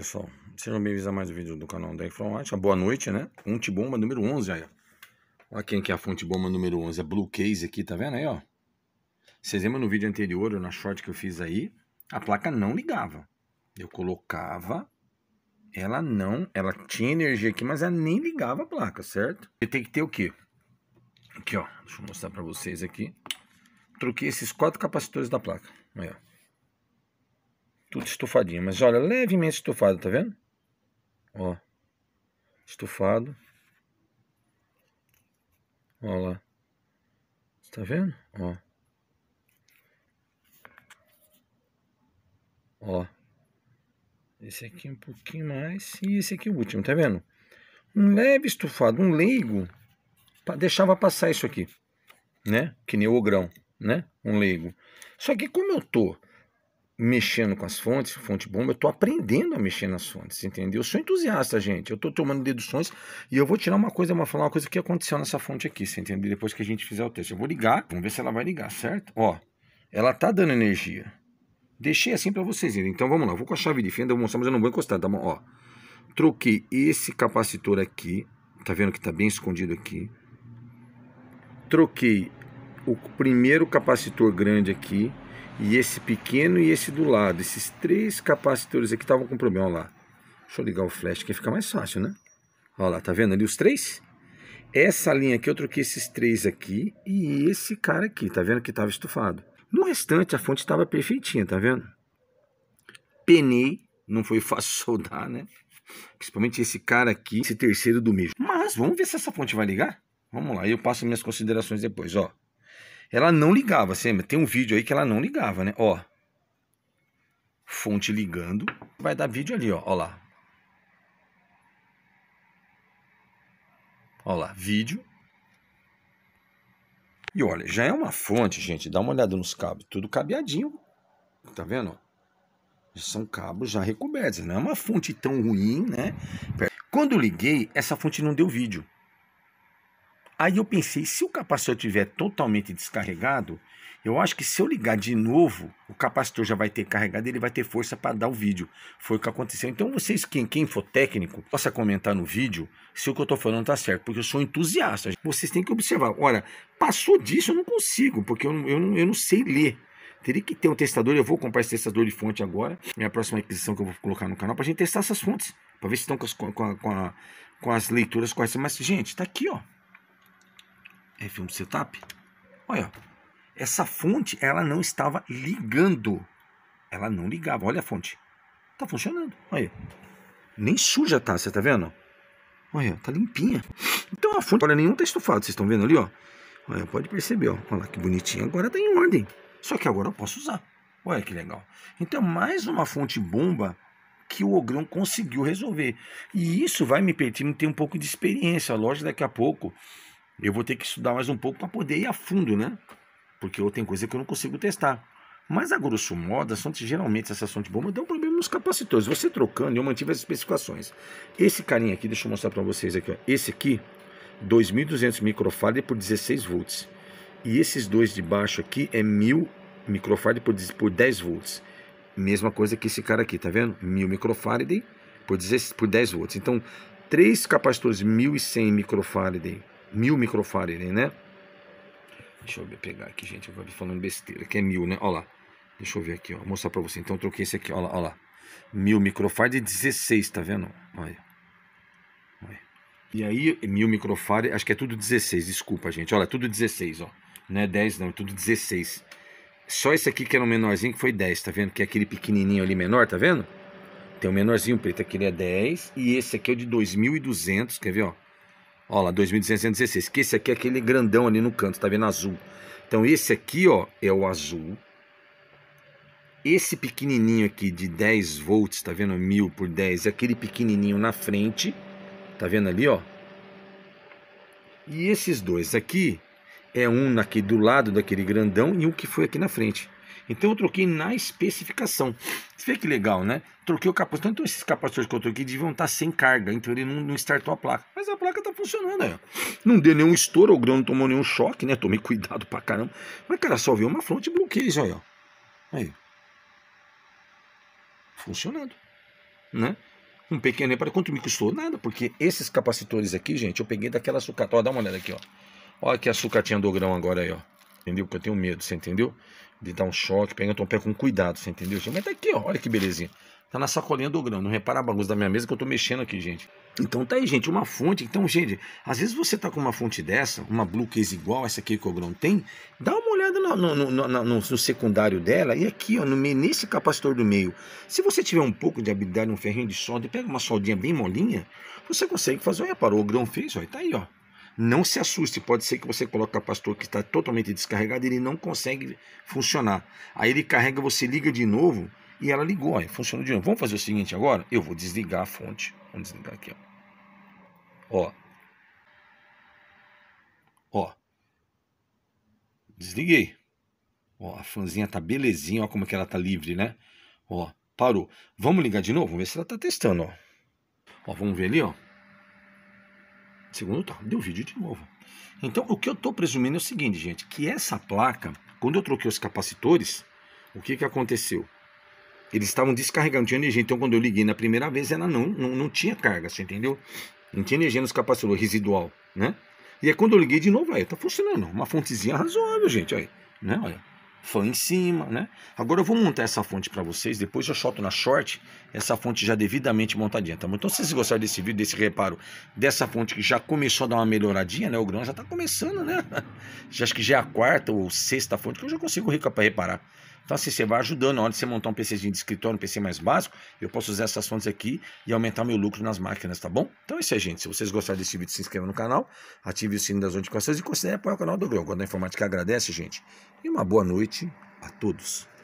pessoal? Sejam bem-vindos a mais um vídeo do canal da Informática. Boa noite, né? Fonte bomba número 11 aí, Olha quem que é a fonte bomba número 11, é Blue Case aqui, tá vendo aí, ó? Vocês lembram no vídeo anterior, na short que eu fiz aí, a placa não ligava. Eu colocava, ela não, ela tinha energia aqui, mas ela nem ligava a placa, certo? E tem que ter o quê? Aqui, ó, deixa eu mostrar pra vocês aqui. Troquei esses quatro capacitores da placa, aí, ó tudo estufadinho, mas olha, levemente estufado, tá vendo? Ó, estufado. Ó lá. Tá vendo? Ó. Ó. Esse aqui um pouquinho mais e esse aqui o último, tá vendo? Um leve estufado, um leigo deixava passar isso aqui, né? Que nem o grão, né? Um leigo. Só que como eu tô mexendo com as fontes, fonte bomba, eu estou aprendendo a mexer nas fontes, entendeu? Eu sou entusiasta, gente. Eu estou tomando deduções e eu vou tirar uma coisa, vou falar uma coisa que aconteceu nessa fonte aqui, você entendeu? Depois que a gente fizer o teste. Eu vou ligar, vamos ver se ela vai ligar, certo? Ó, ela tá dando energia. Deixei assim para vocês irem. Então vamos lá, vou com a chave de fenda, vou mostrar, mas eu não vou encostar, tá bom? Ó, troquei esse capacitor aqui, tá vendo que tá bem escondido aqui. Troquei o primeiro capacitor grande aqui e esse pequeno e esse do lado. Esses três capacitores aqui estavam com problema lá. Deixa eu ligar o flash que fica mais fácil, né? Olha lá, tá vendo ali os três? Essa linha aqui eu troquei esses três aqui e esse cara aqui, tá vendo que estava estufado. No restante a fonte estava perfeitinha, tá vendo? Penei, não foi fácil soldar, né? Principalmente esse cara aqui, esse terceiro do mesmo. Mas vamos ver se essa fonte vai ligar? Vamos lá, eu passo minhas considerações depois, ó. Ela não ligava, Tem um vídeo aí que ela não ligava, né? Ó. Fonte ligando. Vai dar vídeo ali, ó. Ó lá. Ó lá, vídeo. E olha, já é uma fonte, gente. Dá uma olhada nos cabos. Tudo cabeadinho. Tá vendo? São cabos já recobertos. Não é uma fonte tão ruim, né? Quando liguei, essa fonte não deu vídeo. Aí eu pensei, se o capacitor estiver totalmente descarregado, eu acho que se eu ligar de novo, o capacitor já vai ter carregado, ele vai ter força para dar o vídeo. Foi o que aconteceu. Então vocês, quem, quem for técnico, possa comentar no vídeo se o que eu estou falando está certo, porque eu sou entusiasta. Vocês têm que observar. Olha, passou disso eu não consigo, porque eu não, eu não, eu não sei ler. Teria que ter um testador, eu vou comprar esse testador de fonte agora, minha próxima aquisição que eu vou colocar no canal, para a gente testar essas fontes, para ver se estão com as, com, a, com, a, com as leituras corretas. Mas, gente, está aqui, ó. É F1 Setup, olha, essa fonte ela não estava ligando. Ela não ligava, olha a fonte. Tá funcionando, olha. Nem suja tá, você tá vendo? Olha, tá limpinha. Então a fonte, olha, nenhum tá estufado, vocês estão vendo ali, ó. Olha, pode perceber, ó. Olha lá, que bonitinho. Agora tá em ordem. Só que agora eu posso usar. Olha que legal. Então, mais uma fonte bomba que o Ogrão conseguiu resolver. E isso vai me permitir ter um pouco de experiência. A loja daqui a pouco eu vou ter que estudar mais um pouco para poder ir a fundo, né? Porque eu tenho coisa que eu não consigo testar. Mas a grosso modo, as fontes, geralmente essas fontes bombas dão problema nos capacitores. Você trocando, eu mantive as especificações. Esse carinha aqui, deixa eu mostrar para vocês aqui. Ó. Esse aqui, 2.200 microfarad por 16 volts. E esses dois de baixo aqui é 1.000 microfarad por 10 volts. Mesma coisa que esse cara aqui, tá vendo? 1.000 microfarad por 10 volts. Então, três capacitores 1.100 microfarad mil microfarads, né? Deixa eu pegar aqui, gente. Eu vou falando besteira, que é mil, né? Olha lá. Deixa eu ver aqui, ó. Vou mostrar pra você. Então eu troquei esse aqui, olha lá, olha lá. Mil microfarad de 16, tá vendo? Olha. olha. E aí, mil microfarad, acho que é tudo 16, desculpa, gente. Olha, tudo 16, ó. Não é 10, não, é tudo 16. Só esse aqui que era o menorzinho que foi 10, tá vendo? Que é aquele pequenininho ali menor, tá vendo? Tem o um menorzinho preto, aquele é 10. E esse aqui é o de 2.200, quer ver, ó? Olha lá, 2616, que esse aqui é aquele grandão ali no canto, tá vendo azul. Então esse aqui, ó, é o azul. Esse pequenininho aqui de 10 volts, tá vendo? 1000 por 10, é aquele pequenininho na frente, tá vendo ali, ó? E esses dois aqui é um aqui do lado daquele grandão e um que foi aqui na frente. Então eu troquei na especificação. Você vê que legal, né? Troquei o capacitor. Então esses capacitores que eu troquei deviam estar sem carga. Então ele não, não startou a placa. Mas a placa tá funcionando aí. Né? Não deu nenhum estouro, o grão não tomou nenhum choque, né? Tomei cuidado pra caramba. Mas, cara, só viu uma fronte e bloqueio isso aí, ó. Aí. Funcionando. Né? Um pequeno para Quanto me custou? Nada, porque esses capacitores aqui, gente, eu peguei daquela sucata. Ó, dá uma olhada aqui, ó. Olha que a sucatinha do grão agora aí, ó. Entendeu? Porque eu tenho medo, você entendeu? de dar um choque, pega então pé com cuidado, você entendeu? Mas tá aqui, ó, olha que belezinha. Tá na sacolinha do grão, não repara a bagunça da minha mesa que eu tô mexendo aqui, gente. Então tá aí, gente, uma fonte. Então, gente, às vezes você tá com uma fonte dessa, uma blue case igual essa aqui que o grão tem, dá uma olhada no, no, no, no secundário dela e aqui, ó, no, nesse capacitor do meio. Se você tiver um pouco de habilidade, um ferrinho de solda e pega uma soldinha bem molinha, você consegue fazer, olha, parou, o grão fez, ó, tá aí, ó. Não se assuste, pode ser que você coloque o capacitor que está totalmente descarregado e ele não consegue funcionar. Aí ele carrega, você liga de novo e ela ligou, aí funcionou de novo. Vamos fazer o seguinte agora? Eu vou desligar a fonte. Vamos desligar aqui, ó. Ó. Ó. Desliguei. Ó, a fanzinha tá belezinha, ó como é que ela tá livre, né? Ó, parou. Vamos ligar de novo, vamos ver se ela tá testando, ó. Ó, vamos ver ali, ó. Segundo tal, deu vídeo de novo. Então, o que eu estou presumindo é o seguinte, gente, que essa placa, quando eu troquei os capacitores, o que, que aconteceu? Eles estavam descarregando, tinha energia. Então, quando eu liguei na primeira vez, ela não, não, não tinha carga, você entendeu? Não tinha energia nos capacitores, residual, né? E é quando eu liguei de novo, aí tá funcionando. Uma fontezinha razoável, gente, aí, né? Olha fã em cima, né? Agora eu vou montar essa fonte para vocês, depois eu solto na short essa fonte já devidamente montadinha, tá bom? Então se vocês gostaram desse vídeo, desse reparo, dessa fonte que já começou a dar uma melhoradinha, né? O grão já tá começando, né? Já acho que já é a quarta ou sexta fonte que eu já consigo reparar. Então, assim, você vai ajudando. Na hora de você montar um PCzinho de escritório, um PC mais básico, eu posso usar essas fontes aqui e aumentar meu lucro nas máquinas, tá bom? Então é isso aí, gente. Se vocês gostaram desse vídeo, se inscreva no canal, ative o sininho das notificações e considere apoiar o canal do Grão. Quando a informática agradece, gente. E uma boa noite a todos.